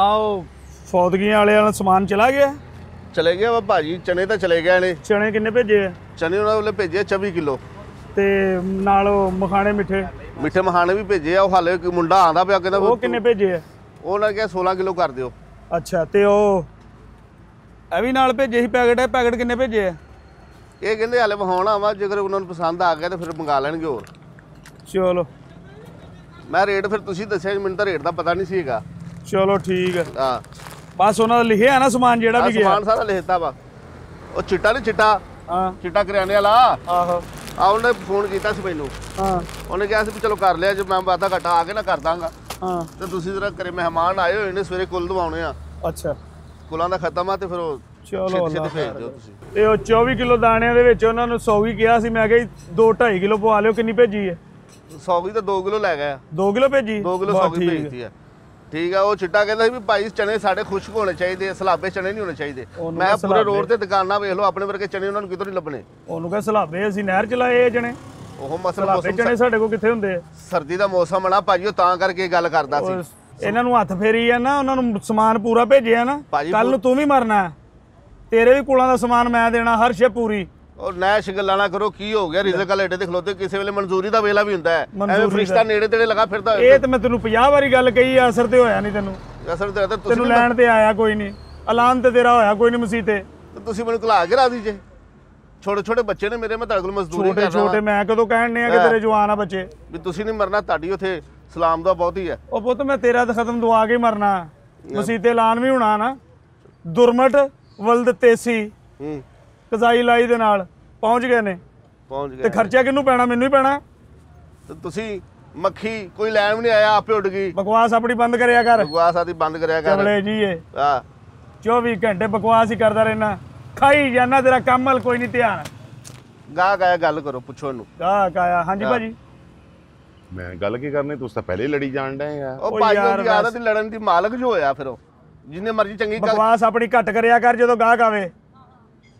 ਆਓ ਫੌਦਗੀਆਂ ਵਾਲੇ ਵਾਲਾ ਸਮਾਨ ਚਲਾ ਗਿਆ ਚਲੇ ਗਿਆ ਵਾ ਭਾਜੀ ਚਨੇ ਤਾਂ ਚਲੇ ਗਏ ਨੇ ਚਨੇ ਕਿੰਨੇ ਭੇਜੇ ਆ ਚਨੇ ਉਹਨਾਂ ਵੱਲੇ ਭੇਜੇ 24 ਕਿਲੋ ਤੇ ਨਾਲ ਉਹ ਮਖਾਣੇ ਮਿੱਠੇ ਮਿੱਠੇ ਮਖਾਣੇ ਵੀ ਭੇਜੇ ਆ ਉਹ ਹਾਲੇ ਕੋਈ ਮੁੰਡਾ ਆਂਦਾ ਪਿਆ ਕਹਿੰਦਾ ਉਹ ਕਿੰਨੇ ਭੇਜੇ ਆ ਉਹਨਾਂ ਕਿਹਾ 16 ਕਿਲੋ ਕਰ ਦਿਓ ਅੱਛਾ ਤੇ ਉਹ ਇਹ ਵੀ ਨਾਲ ਭੇਜੇ ਸੀ ਪੈਕਟ ਹੈ ਪੈਕਟ ਕਿੰਨੇ ਭੇਜੇ ਆ ਇਹ ਕਹਿੰਦੇ ਹਾਲੇ ਵਹਾਉਣਾ ਵਾ ਜੇਕਰ ਉਹਨਾਂ ਨੂੰ ਪਸੰਦ ਆ ਗਿਆ ਤਾਂ ਫਿਰ ਮੰਗਾ ਲੈਣਗੇ ਹੋਰ ਚਲੋ ਮੈਂ ਰੇਟ ਫਿਰ ਤੁਸੀਂ ਦੱਸਿਆ ਮੈਨੂੰ ਤਾਂ ਰੇਟ ਦਾ ਪਤਾ ਨਹੀਂ ਸੀਗਾ ਚਲੋ ਠੀਕ ਹੈ ਹਾਂ ਬਸ ਉਹਨਾਂ ਦਾ ਲਿਖਿਆ ਨਾ ਸਮਾਨ ਜਿਹੜਾ ਵੀ ਗਿਆ ਸਮਾਨ ਸਾਰਾ ਲਿਖਤਾ ਵਾ ਉਹ ਚਿੱਟਾ ਨਹੀਂ ਚਿੱਟਾ ਹਾਂ ਚਿੱਟਾ ਕਰਿਆਨੇ ਵਾਲਾ ਆਹੋ ਆ ਉਹਨੇ ਫੋਨ ਕੀਤਾ ਸੀ ਮੈਨੂੰ ਹਾਂ ਉਹਨੇ ਕਿਹਾ ਸੀ ਵੀ ਚਲੋ ਕਰ ਲਿਆ ਜੇ ਮੈਂ ਵਾਦਾ ਘਟਾ ਆ ਕੇ ਨਾ ਕਰ ਦਾਂਗਾ ਹਾਂ ਤੇ ਤੁਸੀਂ ਜਰਾ ਕਰੇ ਮਹਿਮਾਨ ਆਏ ਹੋਏ ਨੇ ਸਵੇਰੇ ਕੁੱਲ ਦਵਾਉਣੇ ਆ ਅੱਛਾ ਕੁੱਲਾਂ ਦਾ ਖਤਮ ਆ ਤੇ ਫਿਰ ਉਹ ਚਲੋ ਅੱਲਾ ਭੇਜ ਦਿਓ ਤੁਸੀਂ ਇਹ ਉਹ 24 ਕਿਲੋ ਦਾਣਿਆਂ ਦੇ ਵਿੱਚ ਉਹਨਾਂ ਨੂੰ 100 ਵੀ ਕਿਹਾ ਸੀ ਮੈਂ ਕਿਹਾ 2 2.5 ਕਿਲੋ ਪਵਾ ਲਿਓ ਕਿੰਨੀ ਭੇਜੀ ਹੈ 100 ਵੀ ਤਾਂ 2 ਕਿਲੋ ਲੈ ਗਿਆ 2 ਕਿਲੋ ਭੇਜੀ 2 ਕਿਲੋ 100 ਵੀ ਭੇਜਤੀ ਹੈ ਠੀਕ ਆ ਉਹ ਚਿੱਟਾ ਕਹਿੰਦਾ ਸੀ ਵੀ ਭਾਈ ਚਨੇ ਸਾਡੇ ਖੁਸ਼ਕ ਹੋਣੇ ਚਾਹੀਦੇ ਸਲਾਬੇ ਚਨੇ ਨਹੀਂ ਹੋਣੇ ਚਾਹੀਦੇ ਮੈਂ ਪੂਰੇ ਰੋਡ ਤੇ ਦੁਕਾਨਾਂ ਵੇਖ ਲਓ ਆਪਣੇ ਵਰਗੇ ਚਨੇ ਉਹਨਾਂ ਨੂੰ ਕਿਤੋਂ ਨਹੀਂ ਲੱਭਣੇ ਉਹਨੂੰ ਕਹਿੰਦਾ ਸਲਾਬੇ ਅਸੀਂ ਨਹਿਰ ਚ ਲਾਏ ਜਣੇ ਉਹ ਮਸਲ ਮੌਸਮ ਚਨੇ ਸਾਡੇ ਕੋ ਕਿੱਥੇ ਹੁੰਦੇ ਸਰਦੀ ਦਾ ਮੌਸਮ ਆਣਾ ਭਾਜੀ ਉਹ ਤਾਂ ਕਰਕੇ ਗੱਲ ਕਰਦਾ ਸੀ ਇਹਨਾਂ ਨੂੰ ਹੱਥ ਫੇਰੀ ਆ ਨਾ ਉਹਨਾਂ ਨੂੰ ਸਮਾਨ ਪੂਰਾ ਭੇਜਿਆ ਨਾ ਕੱਲ ਨੂੰ ਤੂੰ ਵੀ ਮਰਨਾ ਤੇਰੇ ਵੀ ਕੋਲਾਂ ਦਾ ਸਮਾਨ ਮੈਂ ਦੇਣਾ ਹਰ ਸ਼ੇ ਪੂਰੀ ਔਰ ਨੈਸ਼ ਗੱਲਾਂ ਨਾ ਕਰੋ ਕੀ ਹੋ ਗਿਆ ਰਿਜ਼ਕ ਵਾਲੇ ਏਡੇ ਤੇ ਖਲੋਤੇ ਕਿਸੇ ਵੇਲੇ ਮਨਜ਼ੂਰੀ ਦਾ ਵੇਲਾ ਵੀ ਹੁੰਦਾ ਹੈ ਐਵੇਂ ਫਰਿਸ਼ਤਾ ਨੇੜੇ ਤੇੜੇ ਲਗਾ ਫਿਰਦਾ ਇਹ ਤੇ ਮੈਂ ਤੈਨੂੰ 50 ਵਾਰੀ ਗੱਲ ਕਹੀ ਆ ਅਸਰ ਤੇ ਹੋਇਆ ਨਹੀਂ ਤੈਨੂੰ ਅਸਰ ਤੇ ਤਾਂ ਤੈਨੂੰ ਲੈਣ ਤੇ ਆਇਆ ਕੋਈ ਨਹੀਂ ਐਲਾਨ ਤੇ ਤੇਰਾ ਹੋਇਆ ਕੋਈ ਨਹੀਂ ਮਸੀਤੇ ਤੁਸੀਂ ਮੈਨੂੰ ਘਲਾ ਕੇ ਰਾਜ਼ੀ ਜੇ ਛੋਟੇ ਛੋਟੇ ਬੱਚੇ ਨੇ ਮੇਰੇ ਮੈਂ ਤੁਹਾਡੇ ਕੋਲ ਮਜ਼ਦੂਰੀ ਤੇ ਛੋਟੇ ਛੋਟੇ ਮੈਂ ਕਦੋਂ ਕਹਿਣ ਨੇ ਆ ਕਿ ਤੇਰੇ ਜਵਾਨ ਆ ਬੱਚੇ ਵੀ ਤੁਸੀਂ ਨਹੀਂ ਮਰਨਾ ਤੁਹਾਡੀ ਉਥੇ ਸਲਾਮ ਦਾ ਬਹੁਤ ਹੀ ਹੈ ਉਹ ਪੁੱਤ ਮੈਂ ਤੇਰਾ ਤਾਂ ਖਤਮ ਦੁਆ ਕੇ ਮਰਨਾ ਮਸੀਤੇ ਐਲਾਨ ਵੀ ਹੋਣਾ ਨਾ ਦੁਰਮਟ ਵਲਦ ਤੇਸੀ ਕਜ਼ਾਈ ਲਾਈ ਦੇ ਨਾਲ ਪਹੁੰਚ ਗਏ ਨੇ ਪਹੁੰਚ ਗਏ ਤੇ ਖਰਚਾ ਕਿੰਨੂੰ ਪੈਣਾ ਮੈਨੂੰ ਹੀ ਪੈਣਾ ਤੇ ਤੁਸੀਂ ਮੱਖੀ ਕੋਈ ਲੈਣ ਨਹੀਂ ਆਇਆ ਆਪੇ ਉੱਡ ਗਈ ਬਕਵਾਸ ਆਪਣੀ ਬੰਦ ਕਰਿਆ ਕਰ ਬਕਵਾਸ ਆਦੀ ਬੰਦ ਕਰਿਆ ਕਰ ਚਲੇ ਜੀ ਇਹ ਆ 24 ਘੰਟੇ ਬਕਵਾਸ ਹੀ ਕਰਦਾ ਰਹਿਣਾ ਖਾਈ ਜਾਣਾ ਤੇਰਾ ਕੰਮਲ ਕੋਈ ਨਹੀਂ ਧਿਆਨ ਗਾ ਗਾਇਆ ਗੱਲ ਕਰੋ ਪੁੱਛੋ ਇਹਨੂੰ ਗਾ ਗਾਇਆ ਹਾਂਜੀ ਭਾਜੀ ਮੈਂ ਗੱਲ ਕੀ ਕਰਨੀ ਤੂੰ ਤਾਂ ਪਹਿਲੇ ਲੜੀ ਜਾਣ ਡਏ ਆ ਉਹ ਭਾਈ ਉਹਦੀ ਆਦਤ ਲੜਨ ਦੀ ਮਾਲਕ ਜੋ ਹੋਇਆ ਫਿਰ ਉਹ ਜਿੰਨੇ ਮਰਜ਼ੀ ਚੰਗੀ ਗੱਲ ਬਕਵਾਸ ਆਪਣੀ ਘੱਟ ਕਰਿਆ ਕਰ ਜਦੋਂ ਗਾਹ ਗਾਵੇ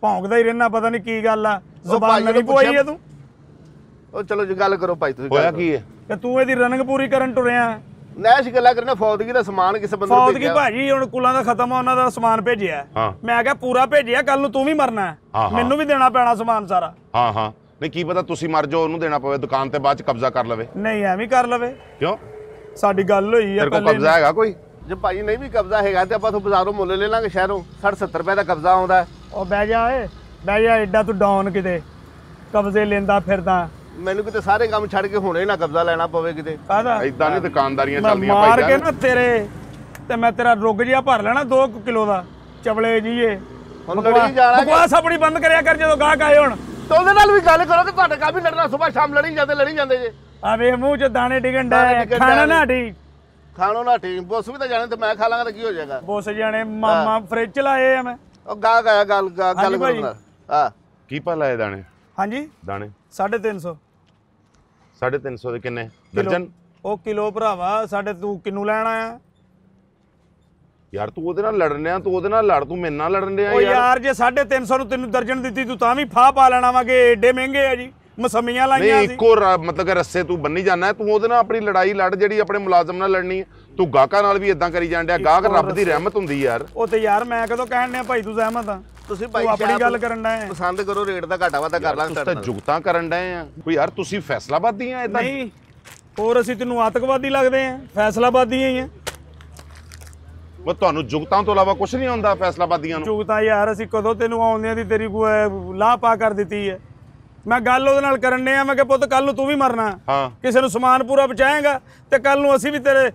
ਭੌਂਕਦਾ ਹੀ ਰਹਿਣਾ ਪਤਾ ਨਹੀਂ ਕੀ ਗੱਲ ਆ ਜ਼ੁਬਾਨ ਨਵੀਂ ਪੁਆਈ ਆ ਤੂੰ ਉਹ ਚਲੋ ਜੀ ਗੱਲ ਕਰੋ ਭਾਈ ਤੁਸੀਂ ਹੋਇਆ ਕੀ ਹੈ ਕਿ ਤੂੰ ਇਹਦੀ ਰਨਿੰਗ ਪੂਰੀ ਕਰਨ ਟੁਰਿਆ ਮੈਂ ਅਸੀਂ ਗੱਲਾਂ ਕਰਨਾ ਫੌਦਗੀ ਦਾ ਸਮਾਨ ਕਿਸੇ ਬੰਦੇ ਨੂੰ ਫੌਜ ਫੌਦਗੀ ਭਾਜੀ ਹੁਣ ਕੁਲਾਂ ਦਾ ਖਤਮ ਆ ਉਹਨਾਂ ਦਾ ਸਮਾਨ ਭੇਜਿਆ ਮੈਂ ਕਿਹਾ ਪੂਰਾ ਭੇਜਿਆ ਕੱਲ ਨੂੰ ਤੂੰ ਵੀ ਮਰਨਾ ਮੈਨੂੰ ਵੀ ਦੇਣਾ ਪੈਣਾ ਸਮਾਨ ਸਾਰਾ ਹਾਂ ਹਾਂ ਨਹੀਂ ਕੀ ਪਤਾ ਤੁਸੀਂ ਮਰ ਜਾਓ ਉਹਨੂੰ ਦੇਣਾ ਪਵੇ ਦੁਕਾਨ ਤੇ ਬਾਅਦ ਚ ਕਬਜ਼ਾ ਕਰ ਲਵੇ ਨਹੀਂ ਐਵੇਂ ਹੀ ਕਰ ਲਵੇ ਕਿਉਂ ਸਾਡੀ ਗੱਲ ਹੋਈ ਆ ਤੇਰੇ ਪਹਿਲੇ ਕਬਜ਼ਾ ਹੈਗਾ ਕੋਈ ਜੇ ਭਾਈ ਨਹੀਂ ਵੀ ਕਬਜ਼ਾ ਹੈਗਾ ਤੇ ਆਪਾਂ ਤੋਂ ਬਾਜ਼ਾਰੋਂ ਮੁੱਲ ਲੈ ਲਾਂਗੇ ਸ਼ਹਿਰੋਂ 60 70 ਰੁਪਏ ਦਾ ਕਬਜ਼ਾ ਆਉਂਦਾ ਉਹ ਬਹਿ ਜਾ ਓਏ ਬਹਿ ਜਾ ਐਡਾ ਤੂੰ ਡਾਊਨ ਕਿਤੇ ਕਬਜ਼ੇ ਲੈਂਦਾ ਫਿਰਦਾ ਮੈਨੂੰ ਕਿਤੇ ਸਾਰੇ ਕੰਮ ਛੱਡ ਕੇ ਹੁਣੇ ਨਾ ਕਬਜ਼ਾ ਲੈਣਾ ਪਵੇ ਕਿਤੇ ਐਦਾਂ ਨਹੀਂ ਦੁਕਾਨਦਾਰੀਆਂ ਚੱਲਦੀਆਂ ਭਾਈ ਮਾਰ ਕੇ ਨਾ ਤੇਰੇ ਤੇ ਮੈਂ ਤੇਰਾ ਰੁਗ ਜਿਹਾ ਭਰ ਲੈਣਾ 2 ਕਿਲੋ ਦਾ ਚਵਲੇ ਜੀਏ ਲੜੀ ਜਾਣਾ ਬਕਵਾਸ ਆਪਣੀ ਬੰਦ ਕਰਿਆ ਕਰ ਜਦੋਂ ਗਾਹਕ ਆਏ ਹੁਣ ਤੇ ਉਹਦੇ ਨਾਲ ਵੀ ਗੱਲ ਕਰੋ ਤੇ ਤੁਹਾਡੇ ਕਾ ਵੀ ਲੜਨਾ ਸਵੇਰ ਸ਼ਾਮ ਲੜੀ ਜਾਂਦੇ ਲੜੀ ਜਾਂਦੇ ਜੇ ਆ ਵੇ ਮੂੰਹ 'ਚ ਦਾਣੇ ਡਿਗਣ ਡਾ ਖਾਣਾ ਨਾ ਢੀ ਖਾਣੋ ਨਾ ਟੀਮ ਬੋਸ ਵੀ ਤਾਂ ਜਾਣੇ ਤੇ ਮੈਂ ਖਾ ਲਾਂਗਾ ਤਾਂ ਕੀ ਹੋ ਜਾਏਗਾ ਬੋਸ ਜਾਣੇ ਮਾਮਾ ਫ੍ਰਿਜ ਲਾਏ ਆ ਮੈਂ ਉਹ ਗਾ ਗਾ ਗੱਲ ਗੱਲ ਕਰਨਾ ਹਾਂ ਕੀ ਪਾ ਲਾਏ ਦਾਣੇ ਹਾਂਜੀ ਦਾਣੇ 350 350 ਦੇ ਕਿੰਨੇ ਦਰਜਨ ਉਹ ਕਿਲੋ ਭਰਾਵਾ ਸਾਡੇ ਤੂੰ ਕਿੰਨੂ ਲੈਣ ਆਇਆ ਯਾਰ ਤੂੰ ਉਹਦੇ ਨਾਲ ਲੜਨ ਲਿਆ ਤੂੰ ਉਹਦੇ ਨਾਲ ਲੜ ਤੂੰ ਮੇਰੇ ਨਾਲ ਲੜਨ ਲਿਆ ਯਾਰ ਉਹ ਯਾਰ ਜੇ 350 ਨੂੰ ਤੈਨੂੰ ਦਰਜਨ ਦਿੱਤੀ ਤੂੰ ਤਾਂ ਵੀ ਫਾਹ ਪਾ ਲੈਣਾ ਵਾਂਗੇ ਏਡੇ ਮਹਿੰਗੇ ਆ ਜੀ ਮਸਮੀਆਂ ਲਾਈਆਂ ਨਹੀਂ ਸੀ ਇੱਕੋ ਮਤਲਬ ਕਿ ਰਸੇ ਤੂੰ ਬੰਨੀ ਜਾਣਾ ਤੂੰ ਉਹਦੇ ਨਾਲ ਆਪਣੀ ਲੜਾਈ ਲੜ ਜਿਹੜੀ ਆਪਣੇ ਮੁਲਾਜ਼ਮ ਨਾਲ ਲੜਨੀ ਹੈ। ਤੂੰ ਗਾਹਕਾਂ ਨਾਲ ਵੀ ਇਦਾਂ ਕਰੀ ਜਾਣ ਡਿਆ ਗਾਹਕ ਰੱਬ ਦੀ ਰਹਿਮਤ ਹੁੰਦੀ ਯਾਰ ਉਹ ਤੇ ਯਾਰ ਮੈਂ ਕਦੋਂ ਕਹਿਣ ਡਿਆ ਭਾਈ ਤੂੰ ਸਹਿਮਤ ਆ ਤੁਸੀਂ ਭਾਈ ਤੂੰ ਆਪਣੀ ਗੱਲ ਕਰਨ ਡਿਆ ਪਸੰਦ ਕਰੋ ਰੇਟ ਦਾ ਘਾਟਾ ਵਾਦਾ ਕਰ ਲਾਂਗੇ ਤੁਸੀਂ ਤਾਂ ਤੁਹਾਡੇ ਨਾਲ। ਜੁਗਤਾਂ ਕਰਨ ਡਏ ਆ ਕੋਈ ਯਾਰ ਤੁਸੀਂ ਫੈਸਲਾਬਾਦੀ ਆ ਇਦਾਂ ਨਹੀਂ ਹੋਰ ਅਸੀਂ ਤੈਨੂੰ ਆਤਕਵਾਦੀ ਲੱਗਦੇ ਆ ਫੈਸਲਾਬਾਦੀ ਆ ਹੀ ਆ ਮੈਂ ਤੁਹਾਨੂੰ ਜੁਗਤਾਂ ਤੋਂ ਇਲਾਵਾ ਕੁਝ ਨਹੀਂ ਆਉਂਦਾ ਫੈਸਲਾਬਾਦੀਆਂ ਨੂੰ ਜੁਗਤਾਂ ਯਾਰ ਅਸੀਂ ਕਦੋਂ ਤੈਨੂੰ ਆਉਂਦਿਆਂ ਦੀ ਤੇਰੀ ਕੋ ਲਾਹ ਪਾ ਕਰ ਦਿੱਤੀ ਹੈ ਮੈਂ ਗੱਲ ਉਹਦੇ ਨਾਲ ਕਰਨ ਨੇ ਆ ਮੈਂ ਕਿ ਪੁੱਤ ਕੱਲ ਨੂੰ ਤੂੰ ਵੀ ਮਰਨਾ ਹਾਂ ਕਿਸੇ ਨੂੰ ਸਮਾਨ ਪੂਰਾ ਬਚਾਏਗਾ ਤੇ ਕੱਲ ਨੂੰ ਅਸੀਂ ਵੀ ਤੇਰੇ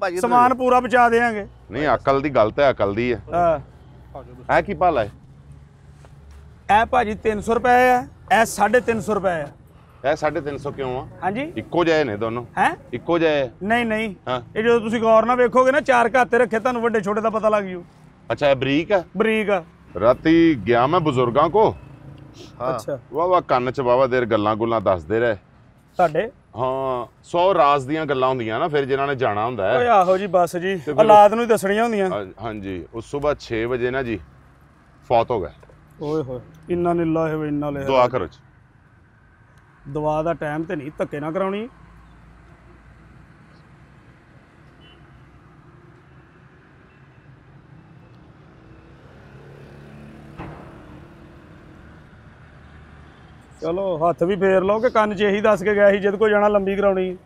ਭਾਜੀ ਸਮਾਨ ਪੂਰਾ ਬਚਾ ਦੇਾਂਗੇ ਨਹੀਂ ਅਕਲ ਦੀ ਗੱਲ ਤਾਂ ਅਕਲ ਦੀ ਹੈ ਹਾਂ ਐ ਕੀ ਭਾਲਾ ਹੈ ਐ ਭਾਜੀ 300 ਰੁਪਏ ਆ ਐ 350 ਰੁਪਏ ਆ ਇਹ 350 ਕਿਉਂ ਆ ਹਾਂਜੀ ਇੱਕੋ ਜਿਹੇ ਨੇ ਦੋਨੋਂ ਹੈ ਇੱਕੋ ਜਿਹੇ ਨਹੀਂ ਨਹੀਂ ਇਹ ਜਦੋਂ ਤੁਸੀਂ ਗੌਰ ਨਾਲ ਵੇਖੋਗੇ ਨਾ ਚਾਰ ਘਾਤੇ ਰੱਖੇ ਤੁਹਾਨੂੰ ਵੱਡੇ ਛੋਟੇ ਦਾ ਪਤਾ ਲੱਗ ਜੂ ਅੱਛਾ ਇਹ ਬਰੀਕ ਆ ਬਰੀਕ ਆ ਰਾਤੀ ਗਿਆ ਮੈਂ ਬਜ਼ੁਰਗਾਂ ਕੋ ਅੱਛਾ ਵਾਵਾ ਕੰਨ ਚ ਵਾਵਾ ਦੇਰ ਗੱਲਾਂ ਗੁੱਲਾਂ ਦੱਸਦੇ ਰਹੇ ਸਾਡੇ ਹਾਂ 100 ਰਾਜ਼ ਦੀਆਂ ਗੱਲਾਂ ਹੁੰਦੀਆਂ ਨਾ ਫਿਰ ਜਿਨ੍ਹਾਂ ਨੇ ਜਾਣਾ ਹੁੰਦਾ ਓਏ ਆਹੋ ਜੀ ਬਸ ਜੀ ਔਲਾਦ ਨੂੰ ਹੀ ਦੱਸਣੀਆਂ ਹੁੰਦੀਆਂ ਹਾਂਜੀ ਉਸ ਸਵੇਰ 6 ਵਜੇ ਨਾ ਜੀ ਫੌਤ ਹੋ ਗਏ ਓਏ ਹੋਏ ਇੰਨਾ ਨਿਲਾਹ ਹੋਵੇ ਇੰਨਾ ਲੈ ਦੁਆ ਕਰੋ ਜੀ ਦੁਆ ਦਾ ਟਾਈਮ ਤੇ ਨਹੀਂ ਧੱਕੇ ਨਾ ਕਰਾਉਣੀ ਚਲੋ ਹੱਥ ਵੀ ਫੇਰ ਲਓ ਕਿ ਕੰਨ 'ਚ ਇਹੀ ਦੱਸ ਕੇ ਗਿਆ ਸੀ ਜਦ ਕੋ ਜਾਣਾ ਲੰਬੀ ਕਰਾਉਣੀ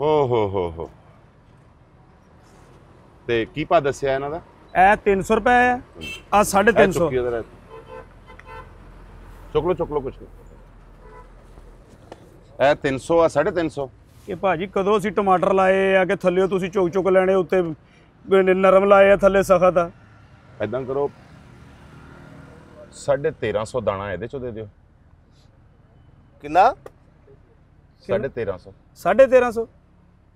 ਓ ਹੋ ਹੋ ਹੋ ਤੇ ਕੀ ਪਾ ਦੱਸਿਆ ਇਹਨਾਂ ਦਾ ਇਹ 300 ਰੁਪਏ ਆ ਆ 350 ਚੁੱਕ ਲੋ ਚੁੱਕ ਲੋ ਕੁਛ ਇਹ 300 ਆ 350 ਇਹ ਭਾਜੀ ਕਦੋਂ ਅਸੀਂ ਟਮਾਟਰ ਲਾਏ ਆ ਕਿ ਥੱਲੇ ਤੁਸੀਂ ਚੁੱਕ ਚੁੱਕ ਲੈਣੇ ਉੱਤੇ ਨਰਮ ਲਾਏ ਆ ਥੱਲੇ ਸਖਤ ਆ ਐਦਾਂ ਕਰੋ 1350 ਦਾਣਾ ਇਹਦੇ ਚੋਂ ਦੇ ਦਿਓ ਕਿੰਨਾ 1350 1350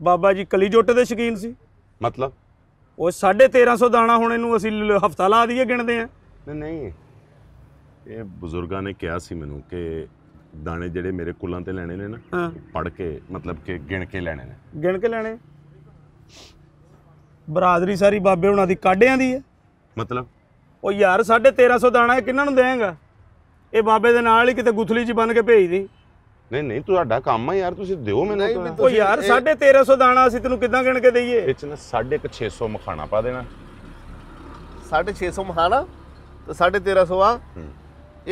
ਬਾਬਾ ਜੀ ਕਲੀ ਕਲੀਜੋਟੇ ਦੇ ਸ਼ਕੀਨ ਸੀ ਮਤਲਬ ਉਹ 1350 ਦਾਣਾ ਹੁਣ ਇਹਨੂੰ ਅਸੀਂ ਹਫਤਾ ਲਾ ਦਈਏ ਗਿਣਦੇ ਆ ਨਹੀਂ ਨਹੀਂ ਇਹ ਬਜ਼ੁਰਗਾਂ ਨੇ ਕਿਹਾ ਸੀ ਮੈਨੂੰ ਕਿ ਦਾਣੇ ਜਿਹੜੇ ਮੇਰੇ ਕੁੱਲਾਂ ਤੇ ਲੈਣੇ ਨੇ ਨਾ ਪੜ ਕੇ ਮਤਲਬ ਕਿ ਗਿਣ ਕੇ ਲੈਣੇ ਨੇ ਗਿਣ ਕੇ ਲੈਣੇ ਬਰਾਦਰੀ ਸਾਰੀ ਬਾਬੇ ਹੁਣਾਂ ਦੀ ਕਾਢਿਆਂ ਦੀ ਹੈ ਮਤਲਬ ਉਹ ਯਾਰ 1350 ਦਾਣਾ ਕਿੰਨਾਂ ਨੂੰ ਦੇਵੇਂਗਾ ਇਹ ਬਾਬੇ ਦੇ ਨਾਲ ਹੀ ਕਿਤੇ ਗੁਥਲੀ ਚ ਬਨ ਕੇ ਭੇਜਦੀ ਨਹੀਂ ਨਹੀਂ ਤੁਹਾਡਾ ਕੰਮ ਆ ਯਾਰ ਤੁਸੀਂ ਦਿਓ ਮੈਨੂੰ ਨਹੀਂ, ਉਹ ਤੁਸੀਂ ਯਾਰ ਇਹ- 1350 ਦਾਣਾ ਅਸੀਂ ਤੈਨੂੰ ਕਿੱਦਾਂ ਗਿਣ ਕੇ ਦਈਏ ਵਿੱਚ ਨਾ 650 ਮਖਾਣਾ ਪਾ ਦੇਣਾ 650 ਮਖਾਣਾ ਤੇ 1350 ਆ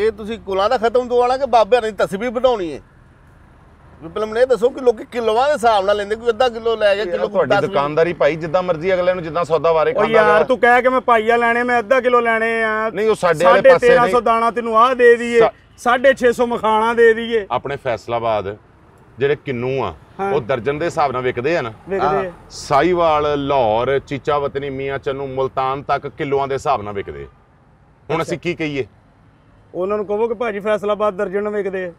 ਇਹ ਤੁਸੀਂ ਕੁਲਾ ਦਾ ਖਤਮ ਦੋ ਵਾਲਾ ਕਿ ਬਾਬਿਆਂ ਦੀ ਤਸਵੀਰ ਬਣਾਉਣੀ ਹੈ ਵਿਪਲਮ ਨੇ ਦੱਸੋ ਕਿ ਲੋਕੀ ਕਿਲੋਆਂ ਦੇ ਹਿਸਾਬ ਨਾਲ ਲੈਂਦੇ ਕੋਈ ਅੱਧਾ ਕਿਲੋ ਲੈ ਗਿਆ ਕਿਲੋ ਤੁਹਾਡੀ ਦੁਕਾਨਦਾਰੀ ਭਾਈ ਜਿੱਦਾਂ ਮਰਜ਼ੀ ਅਗਲੇ ਨੂੰ ਜਿੱਦਾਂ ਸੌਦਾ ਵਾਰੇ ਕਰਦਾ ਉਹ ਯਾਰ ਤੂੰ ਕਹਿ ਕੇ ਮੈਂ ਪਾਈਆ ਲੈਣੇ ਮੈਂ ਅੱਧਾ ਕਿਲੋ ਲੈਣੇ ਆ ਨਹੀਂ ਉਹ ਸਾਡੇ ਵਾਲੇ ਪਾਸੇ ਨਹੀਂ 1300 ਦਾਣਾ ਤੈਨੂੰ ਆਹ ਦੇ ਦਈਏ 650 ਮਖਾਣਾ ਦੇ ਦਈਏ ਆਪਣੇ ਫੈਸਲਾਬਾਦ ਜਿਹੜੇ ਕਿੰਨੂ ਆ ਉਹ ਦਰਜਨ ਦੇ ਹਿਸਾਬ ਨਾਲ ਵਿਕਦੇ ਆ ਨਾ ਸਾਈਵਾਲ ਲਾਹੌਰ ਚੀਚਾ ਵਤਨੀ ਮੀਆਂ ਚੰਨੂ ਮਲਤਾਨ ਤੱਕ ਕਿਲੋਆਂ ਦੇ ਹਿਸਾਬ ਨਾਲ ਵਿਕਦੇ ਹੁਣ ਅਸੀਂ ਕੀ ਕਹੀਏ ਉਹਨਾਂ ਨੂੰ ਕਹੋ ਕਿ ਭਾਜੀ ਫੈਸਲਾਬਾਦ ਦਰਜਨ ਨਾਲ ਵਿਕਦੇ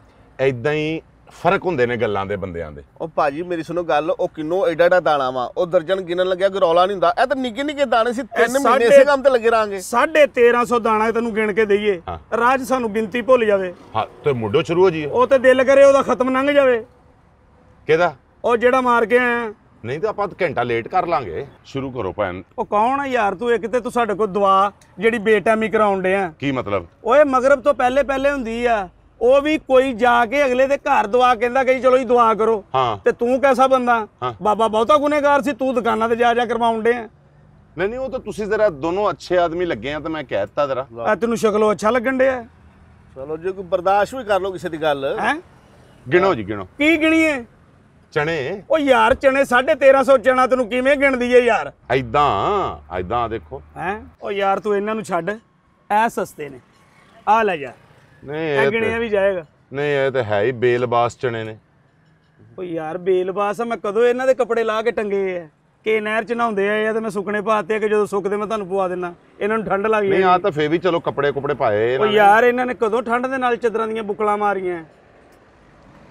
ਐਦਾਂ ਹੀ ਫਰਕ ਹੁੰਦੇ ਨੇ ਗੱਲਾਂ ਦੇ ਬੰਦਿਆਂ ਦੇ ਉਹ ਭਾਜੀ ਮੇਰੀ ਸੁਣੋ ਗੱਲ ਉਹ ਕਿੰਨੋ ਐਡਾ ਐਡਾ ਦਾਣਾ ਵਾ ਉਹ ਦਰਜਨ ਗਿਣਨ ਲੱਗਿਆ ਕਿ ਰੌਲਾ ਨਹੀਂ ਹੁੰਦਾ ਇਹ ਤਾਂ ਨਿੱਕੇ ਨਿੱਕੇ ਦਾਣੇ ਸੀ 3 ਮਹੀਨੇ ਸੇ ਕੰਮ ਤੇ ਲੱਗੇ ਰਾਂਗੇ 1350 ਦਾਣਾ ਤੈਨੂੰ ਗਿਣ ਕੇ ਦਈਏ ਰਾਜ ਸਾਨੂੰ ਬਿੰਤੀ ਭੁੱਲ ਜਾਵੇ ਹਾਂ ਤੇ ਮੁੰਡੋ ਸ਼ੁਰੂ ਹੋ ਜੀ ਉਹ ਤੇ ਦਿਲ ਕਰੇ ਉਹਦਾ ਖਤਮ ਲੰਘ ਜਾਵੇ ਕਿਹਦਾ ਉਹ ਜਿਹੜਾ ਮਾਰ ਕੇ ਆਇਆ ਨਹੀਂ ਤਾਂ ਆਪਾਂ ਘੰਟਾ ਲੇਟ ਕਰ ਲਾਂਗੇ ਸ਼ੁਰੂ ਕਰੋ ਭੈਣ ਉਹ ਕੌਣ ਆ ਯਾਰ ਤੂੰ ਇੱਕ ਤੇ ਤੂੰ ਸਾਡੇ ਕੋਲ ਦਵਾ ਜਿਹੜੀ ਬੇਟਾਮੀ ਕਰਾਉਣ ਡਿਆ ਕੀ ਮਤਲਬ ਓਏ ਮਗਰਬ ਤੋਂ ਪਹਿਲੇ ਪਹਿਲੇ ਹੁੰਦੀ ਆ ਉਹ ਵੀ ਕੋਈ ਜਾ ਕੇ ਅਗਲੇ ਦੇ ਘਰ ਦੁਆ ਕਹਿੰਦਾ ਕਿ ਚਲੋ ਜੀ ਦੁਆ ਕਰੋ ਤੇ ਤੂੰ ਕੈਸਾ ਬੰਦਾ ਬਾਬਾ ਬਹੁਤਾ ਗੁਨੇਗਾਰ ਸੀ ਤੂੰ ਦੁਕਾਨਾਂ ਤੇ ਜਾ ਜਾ ਕਰਵਾਉਣ ਆ ਨਹੀਂ ਨਹੀਂ ਉਹ ਤਾਂ ਤੁਸੀਂ ਜ਼ਰਾ ਦੋਨੋਂ ਅੱਛੇ ਆਦਮੀ ਲੱਗੇ ਆ ਤਾਂ ਮੈਂ ਕਹਿ ਦਿੱਤਾ ਜ਼ਰਾ ਆ ਤੈਨੂੰ ਸ਼ਕਲੋਂ ਅੱਛਾ ਲੱਗਣ ਡਿਆ ਚਲੋ ਜੇ ਕੋਈ ਬਰਦਾਸ਼ਤ ਵੀ ਕਰ ਲੋ ਕਿਸੇ ਦੀ ਗੱਲ ਹੈ ਗਿਣੋ ਜੀ ਗਿਣੋ ਕੀ ਗਿਣੀਏ ਚਣੇ ਉਹ ਯਾਰ ਚਣੇ 1350 ਚਣਾ ਤੈਨੂੰ ਕਿਵੇਂ ਗਿਣਦੀ ਏ ਯਾਰ ਐਦਾਂ ਐਦਾਂ ਦੇਖੋ ਹੈ ਉਹ ਯਾਰ ਤੂੰ ਇਹਨਾਂ ਨੂੰ ਛੱਡ ਐ ਸਸਤੇ ਨੇ ਆ ਲੈ ਯਾਰ ਨਹੀਂ ਇਹ ਅਗਣਿਆ ਵੀ ਜਾਏਗਾ ਨਹੀਂ ਇਹ ਤਾਂ ਹੈ ਹੀ ਬੇਲਬਾਸ ਚਣੇ ਨੇ ਓ ਯਾਰ ਬੇਲਬਾਸ ਆ ਮੈਂ ਕਦੋਂ ਇਹਨਾਂ ਦੇ ਕੱਪੜੇ ਲਾ ਕੇ ਟੰਗੇ ਆ ਕਿ ਨਹਿਰ ਚ ਨਹਾਉਂਦੇ ਆ ਇਹ ਤਾਂ ਮੈਂ ਸੁੱਕਣੇ ਪਾਤੇ ਕਿ ਜਦੋਂ ਸੁੱਕਦੇ ਮੈਂ ਤੁਹਾਨੂੰ ਪਵਾ ਦਿੰਨਾ ਇਹਨਾਂ ਨੂੰ ਠੰਡ ਲੱਗ ਗਈ ਨਹੀਂ ਆ ਤਾਂ ਫੇਰ ਵੀ ਚਲੋ ਕੱਪੜੇ ਕੁਪੜੇ ਪਾਏ ਓ ਯਾਰ ਇਹਨਾਂ ਨੇ ਕਦੋਂ ਠੰਡ ਦੇ ਨਾਲ ਚਦਰਾਂ ਦੀਆਂ ਬੁਕਲਾਂ ਮਾਰੀਆਂ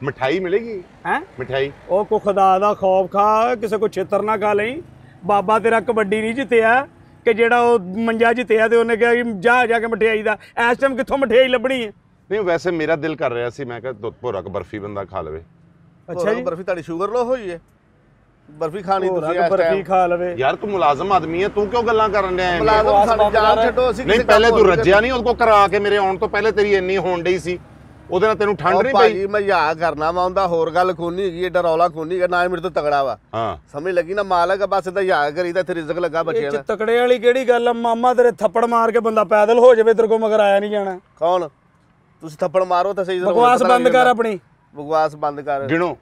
ਮਠਾਈ ਮਿਲੇਗੀ ਹੈ ਮਠਾਈ ਉਹ ਕੋ ਖੁਦਾ ਦਾ ਖੌਫ ਖਾ ਕਿਸੇ ਕੋ ਛੇਤਰ ਨਾ ਖਾ ਲਈ ਬਾਬਾ ਤੇਰਾ ਕਬੱਡੀ ਨਹੀਂ ਜਿੱਤਿਆ ਕਿ ਜਿਹੜਾ ਉਹ ਮੰਜਾ ਆ ਤੇ ਉਹਨੇ ਕਿਹਾ ਕਿ ਜਾ ਜਾ ਕੇ ਮਠਿਆਈ ਦਾ ਇਸ ਟਾਈਮ ਕਿੱਥੋਂ ਮਠਿਆਈ ਲੱਭਣੀ ਹੈ ਨਹੀਂ ਵੈਸੇ ਮੇਰਾ ਦਿਲ ਕਰ ਰਿਹਾ ਸੀ ਮੈਂ ਕਿਹਾ ਦੁੱਧ ਭੋਰਾ ਕ ਬਰਫੀ ਬੰਦਾ ਖਾ ਲਵੇ ਅੱਛਾ ਜੀ ਬਰਫੀ ਤੁਹਾਡੀ ਸ਼ੂਗਰ ਲੋ ਹੋਈ ਹੈ ਬਰਫੀ ਖਾਣੀ ਤੁਸੀਂ ਇਸ ਬਰਫੀ ਖਾ ਲਵੇ ਯਾਰ ਤੂੰ ਮੁਲਾਜ਼ਮ ਆਦਮੀ ਹੈ ਤੂੰ ਕਿਉਂ ਗੱਲਾਂ ਕਰਨ ਰਿਹਾ ਹੈ ਮੁਲਾਜ਼ਮ ਸਾਡੀ ਜਾਨ ਛੱਡੋ ਅਸੀਂ ਨਹੀਂ ਪਹਿਲੇ ਤੂੰ ਰੱਜਿਆ ਨਹੀਂ ਉਹਨੂੰ ਕੋ ਕਰਾ ਕੇ ਮੇਰੇ ਆਉਣ ਤੋਂ ਪਹਿਲੇ ਤੇਰੀ ਇੰਨੀ ਹੋਣ ਡਈ ਸੀ ਉਹਦੇ ਨਾਲ ਤੈਨੂੰ ਠੰਡ ਨਹੀਂ ਪਈ ਮੈਂ ਮਜ਼ਾਕ ਕਰਨਾ ਵਾ ਹੁੰਦਾ ਹੋਰ ਗੱਲ ਖੋਨੀ ਹੈਗੀ ਐਡਾ ਰੌਲਾ ਖੋਨੀ ਹੈ ਨਾ ਮੇਰੇ ਤੋਂ ਤਗੜਾ ਵਾ ਹਾਂ ਸਮਝ ਲੱਗੀ ਨਾ ਮਾਲਕ ਬਸ ਇਹਦਾ ਯਾਦ ਕਰੀਦਾ ਤੇ ਰਿਜ਼ਕ ਲੱਗਾ ਬੱਚਿਆਂ ਦਾ ਤਕੜੇ ਵਾਲੀ ਕਿਹੜੀ ਗੱਲ ਆ ਮਾਮਾ ਤੇਰੇ ਥੱਪੜ ਮਾਰ ਕੇ ਬੰਦਾ ਪੈਦਲ ਹੋ ਜਾਵੇ ਤੇਰੇ ਕੋ ਮਗਰ ਆਇਆ ਨਹੀਂ ਜਾਣਾ ਕੌਣ ਤੁਸੀਂ ਥੱਪੜ ਮਾਰੋ ਤਾਂ ਸਹੀ ਬਕਵਾਸ ਬੰਦ ਕਰ ਆਪਣੀ ਬਕਵਾਸ ਬੰਦ ਕਰ ਗਿਣੋ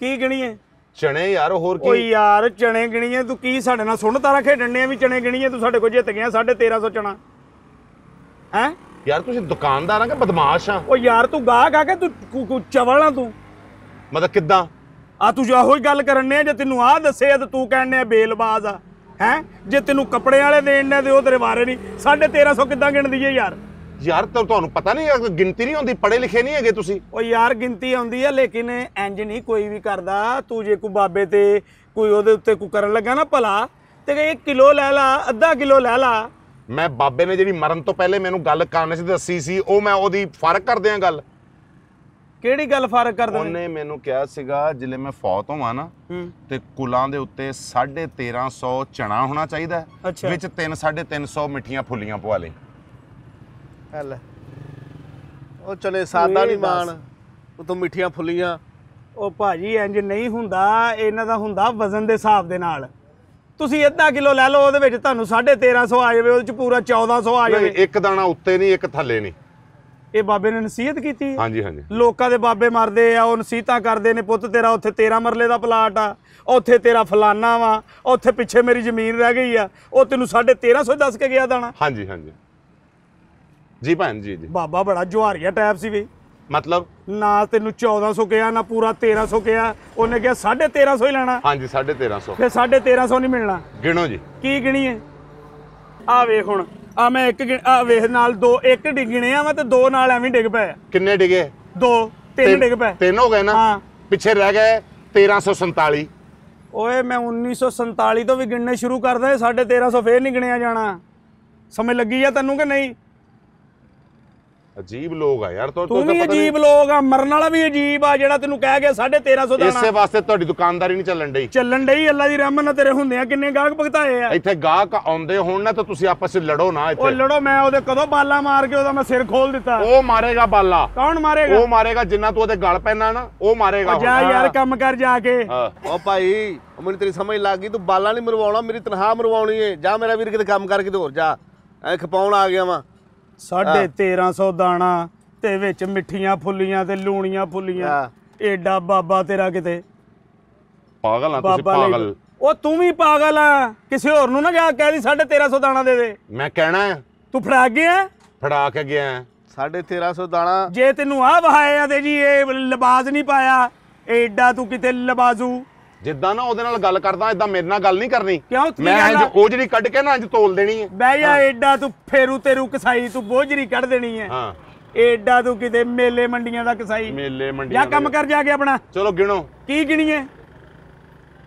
ਕੀ ਗਿਣੀਏ ਚਣੇ ਯਾਰ ਹੋਰ ਕੀ ਓਏ ਯਾਰ ਚਣੇ ਗਿਣੀਏ ਤੂੰ ਕੀ ਸਾਡੇ ਨਾਲ ਸੁਣ ਤਾਰਾ ਖੇਡਣ ਨੇ ਵੀ ਚਣੇ ਗਿਣੀਏ ਤੂੰ ਸਾਡੇ ਕੋਲ ਜਿੱਤ ਗਿਆ 1350 ਚਣਾ ਹੈ ਯਾਰ ਤੁਸੀਂ ਦੁਕਾਨਦਾਰ ਆ ਕਿ ਬਦਮਾਸ਼ ਆ ਓ ਯਾਰ ਤੂੰ ਗਾਹਕ ਆ ਕੇ ਤੂੰ ਚਵਲਾ ਤੂੰ ਮਤਲਬ ਕਿੱਦਾਂ ਆ ਤੂੰ ਜੋ ਹੋਈ ਗੱਲ ਕਰਨੇ ਆ ਜੇ ਤੈਨੂੰ ਆ ਦੱਸੇ ਆ ਤੇ ਤੂੰ ਕਹਿੰਨੇ ਆ ਬੇਲਬਾਜ਼ ਆ ਹੈ ਜੇ ਤੈਨੂੰ ਕੱਪੜੇ ਵਾਲੇ ਦੇਣ ਨੇ ਤੇ ਉਹ ਤੇਰੇ ਵਾਰੇ ਨਹੀਂ 1350 ਕਿੱਦਾਂ ਗਿਣਦੀ ਏ ਯਾਰ ਯਾਰ ਤੁਹਾਨੂੰ ਪਤਾ ਨਹੀਂ ਗਿਣਤੀ ਨਹੀਂ ਹੁੰਦੀ ਪੜੇ ਲਿਖੇ ਨਹੀਂ ਹੈਗੇ ਤੁਸੀਂ ਓ ਯਾਰ ਗਿਣਤੀ ਆਉਂਦੀ ਆ ਲੇਕਿਨ ਇੰਜ ਨਹੀਂ ਕੋਈ ਵੀ ਕਰਦਾ ਤੂੰ ਜੇ ਕੋਈ ਬਾਬੇ ਤੇ ਕੋਈ ਉਹਦੇ ਉੱਤੇ ਕੋ ਕਰਨ ਲੱਗਾ ਨਾ ਭਲਾ ਤੇ ਇਹ ਕਿਲੋ ਲੈ ਲਾ ਅੱਧਾ ਕਿਲੋ ਲੈ ਲਾ ਮੈਂ ਬਾਬੇ ਨੇ ਜਿਹੜੀ ਮਰਨ ਤੋਂ ਪਹਿਲੇ ਮੈਨੂੰ ਗੱਲ ਕਰਨ ਸੀ ਦੱਸੀ ਸੀ ਉਹ ਮੈਂ ਉਹਦੀ ਫਰਕ ਕਰਦੇ ਆ ਗੱਲ ਕਿਹੜੀ ਗੱਲ ਫਰਕ ਕਰਦੇ ਉਹਨੇ ਮੈਨੂੰ ਕਿਹਾ ਸੀਗਾ ਜਿਲੇ ਮੈਂ ਫੌਤ ਹੋਵਾਂ ਨਾ ਤੇ ਕੁਲਾਂ ਦੇ ਉੱਤੇ 1350 ਚਣਾ ਹੋਣਾ ਚਾਹੀਦਾ ਵਿੱਚ 3 350 ਮਿੱਠੀਆਂ ਫੁੱਲੀਆਂ ਪਵਾ ਲੈ ਹਲ ਉਹ ਚਲੇ ਸਾਦਾ ਨਹੀਂ ਮਾਨ ਉਹ ਤੋਂ ਮਿੱਠੀਆਂ ਫੁੱਲੀਆਂ ਉਹ ਭਾਜੀ ਇੰਜ ਨਹੀਂ ਹੁੰਦਾ ਇਹਨਾਂ ਦਾ ਹੁੰਦਾ ਵਜ਼ਨ ਦੇ ਹਿਸਾਬ ਦੇ ਨਾਲ ਤੁਸੀਂ ਅੱਧਾ ਕਿਲੋ ਲੈ ਲਓ ਉਹਦੇ ਵਿੱਚ ਤੁਹਾਨੂੰ 1350 ਆ ਜਾਵੇ ਉਹਦੇ ਚ ਪੂਰਾ 1400 ਆ ਨਹੀਂ ਜਾਵੇ ਇੱਕ ਦਾਣਾ ਉੱਤੇ ਨਹੀਂ ਇੱਕ ਥੱਲੇ ਨਹੀਂ ਇਹ ਬਾਬੇ ਨੇ ਨਸੀਹਤ ਕੀਤੀ ਹਾਂਜੀ ਹਾਂਜੀ ਲੋਕਾਂ ਦੇ ਬਾਬੇ ਮਰਦੇ ਆ ਉਹ ਨਸੀਹਤਾਂ ਕਰਦੇ ਨੇ ਪੁੱਤ ਤੇਰਾ ਉੱਥੇ 13 ਮਰਲੇ ਦਾ ਪਲਾਟ ਆ ਉੱਥੇ ਤੇਰਾ ਫਲਾਨਾ ਵਾ ਉੱਥੇ ਪਿੱਛੇ ਮੇਰੀ ਜ਼ਮੀਨ ਰਹਿ ਗਈ ਆ ਉਹ ਤੈਨੂੰ 1350 ਦੱਸ ਕੇ ਗਿਆ ਦਾਣਾ ਹਾਂਜੀ ਹਾਂਜੀ ਜੀ ਭੈਣ ਜੀ ਜੀ ਬਾਬਾ ਬੜਾ ਜੁਹਾਰੀਆ ਟਾਈਪ ਸੀ ਵੀ ਮਤਲਬ ਨਾ ਤੈਨੂੰ 1400 ਕਿਹਾ ਨਾ ਪੂਰਾ 1300 ਕਿਹਾ ਉਹਨੇ ਕਿਹਾ 1350 ਹੀ ਲੈਣਾ ਹਾਂਜੀ 1350 ਫਿਰ 1350 ਨਹੀਂ ਮਿਲਣਾ ਗਿਣੋ ਜੀ ਕੀ ਹੈ ਆ ਵੇਖ ਹੁਣ ਆ ਮੈਂ ਇੱਕ ਆ ਵੇਖ ਨਾਲ ਦੋ ਇੱਕ ਡਿਗਣੇ ਆ ਮੈਂ ਤੇ ਦੋ ਨਾਲ ਐਵੇਂ ਡਿੱਗ ਪਏ ਕਿੰਨੇ ਡਿਗੇ ਦੋ ਤਿੰਨ ਡਿਗ ਪਏ ਤਿੰਨ ਹੋ ਗਏ ਨਾ ਹਾਂ ਪਿੱਛੇ ਰਹਿ ਗਏ 1347 ਓਏ ਮੈਂ 1947 ਤੋਂ ਵੀ ਗਿਣਨੇ ਸ਼ੁਰੂ ਕਰਦਾ 1350 ਫੇਰ ਨਹੀਂ ਗਿਣਿਆ ਜਾਣਾ ਸਮਝ ਲੱਗੀ ਆ ਤੈਨੂੰ ਕਿ ਨਹੀਂ ਅਜੀਬ ਲੋਕ ਆ ਯਾਰ ਤੂੰ ਤੂੰ ਵੀ ਅਜੀਬ ਲੋਕ ਆ ਮਰਨ ਵਾਲਾ ਵੀ ਅਜੀਬ ਆ ਜਿਹੜਾ ਤੈਨੂੰ ਕਹਿ ਗਿਆ 1350 ਦਾ ਇਸੇ ਵਾਸਤੇ ਤੁਹਾਡੀ ਦੁਕਾਨਦਾਰੀ ਨਹੀਂ ਚੱਲਣ ਡਈ ਚੱਲਣ ਡਈ ਅੱਲਾ ਦੀ ਰਹਿਮਤ ਨਾਲ ਤੇਰੇ ਹੁੰਦੇ ਆ ਕਿੰਨੇ ਗਾਹਕ ਭਗਤਾਏ ਆ ਇੱਥੇ ਗਾਹਕ ਆਉਂਦੇ ਹੋਣ ਨਾ ਤਾਂ ਤੁਸੀਂ ਆਪਸ ਵਿੱਚ ਲੜੋ ਨਾ ਇੱਥੇ ਉਹ ਲੜੋ ਮੈਂ ਉਹਦੇ ਕਦੋਂ ਬਾਲਾ ਮਾਰ ਕੇ ਉਹਦਾ ਮੈਂ ਸਿਰ ਖੋਲ ਦਿੱਤਾ ਉਹ ਮਾਰੇਗਾ ਬਾਲਾ ਕੌਣ ਮਾਰੇਗਾ ਉਹ ਮਾਰੇਗਾ ਜਿੰਨਾ ਤੂੰ ਉਹਦੇ ਗਲ ਪੈਣਾ ਨਾ ਉਹ ਮਾਰੇਗਾ ਜਾ ਯਾਰ ਕੰਮ ਕਰ ਜਾ ਕੇ ਉਹ ਭਾਈ ਮੈਨੂੰ ਤੇਰੀ ਸਮਝ ਲੱਗ ਗਈ ਤੂੰ ਬਾਲਾ ਨਹੀਂ ਮਰਵਾਉਣਾ ਮੇਰੀ ਤਨਖਾਹ ਮਰਵਾਉਣੀ ਏ ਜਾ ਮੇਰਾ ਵੀਰ ਕਿਤੇ ਕੰਮ ਕਰਕੇ ਤੇ ਹੋਰ ਜਾ ਐ ਖਪਾਉਣ ਆ ਗਿਆ ਵਾਂ 1350 ਦਾਣਾ ਤੇ ਵਿੱਚ ਮਿੱਠੀਆਂ ਫੁੱਲੀਆਂ ਤੇ ਲੂਣੀਆਂ ਫੁੱਲੀਆਂ ਐਡਾ ਬਾਬਾ ਤੇਰਾ ਕਿਤੇ ਪਾਗਲ ਆ ਤੁਸੀਂ ਪਾਗਲ ਉਹ ਤੂੰ ਵੀ ਪਾਗਲ ਆ ਕਿਸੇ ਹੋਰ ਨੂੰ ਨਾ ਜਾ ਕੇ ਕਹਿ ਦੀ 1350 ਦਾਣਾ ਦੇ ਦੇ ਮੈਂ ਕਹਿਣਾ ਤੂੰ ਫੜਾ ਗਿਆ ਫੜਾ ਕੇ ਗਿਆ 1350 ਦਾਣਾ ਜੇ ਤੈਨੂੰ ਆ ਵਹਾਏ ਆ ਤੇ ਜੀ ਇਹ ਲਿਬਾਸ ਨਹੀਂ ਪਾਇਆ ਐਡਾ ਤੂੰ ਕਿਤੇ ਲਬਾਜ਼ੂ ਜਿੱਦਾਂ ਨਾ ਉਹਦੇ ਨਾਲ ਗੱਲ ਕਰਦਾ ਇਦਾਂ ਮੇਰੇ ਨਾਲ ਗੱਲ ਨਹੀਂ ਕਰਨੀ ਕਿਉਂ ਮੈਂ ਗੱਲ ਇੰਝ ਉਹ ਜਿਹੜੀ ਕੱਢ ਕੇ ਨਾ ਅੱਜ ਤੋਲ ਦੇਣੀ ਹੈ ਬਹਿ ਜਾ ਐਡਾ ਤੂੰ ਫੇਰੂ ਤੇਰੂ ਕਸਾਈ ਤੂੰ ਬੋਝਰੀ ਕੱਢ ਦੇਣੀ ਹੈ ਹਾਂ ਐਡਾ ਤੂੰ ਕਿਤੇ ਮੇਲੇ ਮੰਡੀਆਂ ਦਾ ਕਸਾਈ ਮੇਲੇ ਮੰਡੀਆਂ ਜਾਂ ਕੰਮ ਕਰ ਜਾ ਕੇ ਆਪਣਾ ਚਲੋ ਗਿਣੋ ਕੀ ਗਿਣੀ ਹੈ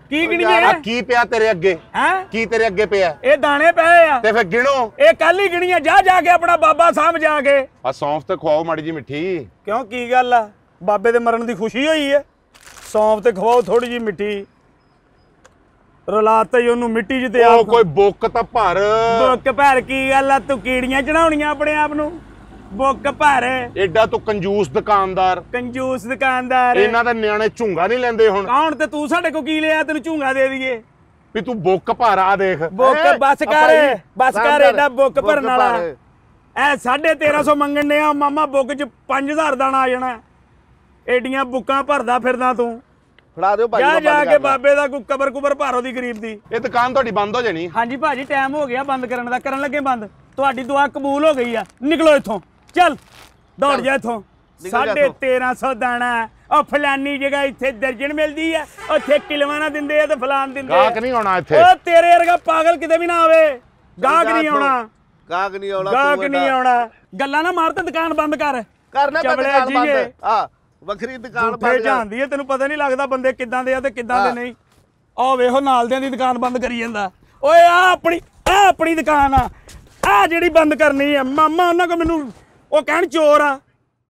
ਕੀ ਗਿਣੀ ਹੈ ਕੀ ਪਿਆ ਤੇਰੇ ਅੱਗੇ ਹੈ ਕੀ ਤੇਰੇ ਅੱਗੇ ਪਿਆ ਇਹ ਦਾਣੇ ਪਏ ਆ ਤੇ ਫਿਰ ਗਿਣੋ ਇਹ ਕੱਲ ਹੀ ਗਿਣੀ ਆ ਜਾ ਜਾ ਕੇ ਆਪਣਾ ਬਾਬਾ ਸਾਹਮਣੇ ਜਾ ਕੇ ਆ ਸੌਂਫ ਤੇ ਖਵਾਓ ਮਾੜੀ ਜੀ ਮਿੱਠੀ ਕਿਉਂ ਕੀ ਗੱਲ ਆ ਬਾਬੇ ਦੇ ਮਰਨ ਦੀ ਖੁਸ਼ੀ ਹੋਈ ਹੈ ਸੌਂਫ ਤੇ ਖਵਾਓ ਥੋੜੀ ਜੀ ਮਿੱਟੀ ਰਲਾਤਾ ਹੀ ਉਹਨੂੰ ਮਿੱਟੀ ਜਿ ਤੇ ਕੋਈ ਬੁੱਕ ਤਾਂ ਭਰ ਬੁੱਕ ਭਰ ਕੀ ਗੱਲ ਆ ਤੂੰ ਕੀੜੀਆਂ ਚੜਾਉਣੀਆਂ ਆਪਣੇ ਆਪ ਨੂੰ ਬੁੱਕ ਭਰ ਐਡਾ ਤੂੰ ਕੰਜੂਸ ਦੁਕਾਨਦਾਰ ਕੰਜੂਸ ਦੁਕਾਨਦਾਰ ਇਹਨਾਂ ਦਾ ਨਿਆਣੇ ਝੁੰਗਾ ਨਹੀਂ ਲੈਂਦੇ ਹੁਣ ਕੌਣ ਤੇ ਤੂੰ ਸਾਡੇ ਕੋ ਕੀ ਲਿਆ ਤੈਨੂੰ ਝੁੰਗਾ ਦੇ ਦਈਏ ਵੀ ਤੂੰ ਬੁੱਕ ਭਰ ਆ ਦੇਖ ਬੁੱਕ ਬਸ ਕਰ ਬਸ ਕਰ ਐਡਾ ਬੁੱਕ ਭਰਨ ਵਾਲਾ ਐ 1350 ਮੰਗਣ ਨੇ ਆ ਮਾਮਾ ਬੁੱਕ ਚ 5000 ਦਾਣਾ ਆ ਜਾਣਾ ਏਡੀਆਂ ਬੁੱਕਾਂ ਭਰਦਾ ਫਿਰਦਾ ਤੂੰ ਫੜਾ ਦਿਓ ਭਾਜੀ ਜਾ ਜਾ ਕੇ ਬਾਬੇ ਦਾ ਕੋਈ ਕਬਰ ਕੁਬਰ ਭਾਰੋ ਦੀ ਗਰੀਬ ਦੀ ਇਹ ਦੁਕਾਨ ਤੁਹਾਡੀ ਬੰਦ ਹੋ ਜਾਣੀ ਹਾਂਜੀ ਭਾਜੀ ਟਾਈਮ ਹੋ ਗਿਆ ਬੰਦ ਕਰਨ ਦਾ ਕਰਨ ਲੱਗੇ ਬੰਦ ਤੁਹਾਡੀ ਦੁਆ ਕਬੂਲ ਹੋ ਗਈ ਆ ਨਿਕਲੋ ਇੱਥੋਂ ਚੱਲ ਦੌੜ ਜਾ ਇੱਥੋਂ 1350 ਦਾਣਾ ਉਹ ਫਲਾਨੀ ਜਗ੍ਹਾ ਇੱਥੇ ਦਰਜਣ ਮਿਲਦੀ ਆ ਉੱਥੇ ਕਿਲਵਾ ਨਾ ਦਿੰਦੇ ਆ ਤੇ ਫਲਾਨ ਦਿੰਦੇ ਆ ਗਾਹਕ ਨਹੀਂ ਆਉਣਾ ਇੱਥੇ ਉਹ ਤੇਰੇ ਵਰਗਾ ਪਾਗਲ ਕਿਤੇ ਵੀ ਨਾ ਆਵੇ ਗਾਹਕ ਨਹੀਂ ਆਉਣਾ ਗਾਹਕ ਨਹੀਂ ਆਉਣਾ ਗਾਹਕ ਨਹੀਂ ਆਉਣਾ ਗੱਲਾਂ ਨਾ ਮਾਰ ਤੇ ਦੁਕਾਨ ਬੰਦ ਕਰ ਕਰਨਾ ਬੰਦ ਦੁਕਾਨ ਬੰਦ ਆ ਵੱਖਰੀ ਦੁਕਾਨ ਕਰੀ ਜਾਂਦੀ ਹੈ ਤੈਨੂੰ ਪਤਾ ਨਹੀਂ ਲੱਗਦਾ ਬੰਦੇ ਕਿੱਦਾਂ ਦੇ ਆ ਤੇ ਕਿੱਦਾਂ ਦੇ ਨਹੀਂ ਆਹ ਵੇਖੋ ਨਾਲਦਿਆਂ ਦੀ ਦੁਕਾਨ ਬੰਦ ਕਰੀ ਜਾਂਦਾ ਓਏ ਆ ਆਪਣੀ ਆ ਆਪਣੀ ਦੁਕਾਨ ਆ ਆ ਜਿਹੜੀ ਬੰਦ ਕਰਨੀ ਆ ਮਾਮਾ ਉਹਨਾਂ ਕੋ ਮੈਨੂੰ ਉਹ ਕਹਿਣ ਚੋਰ ਆ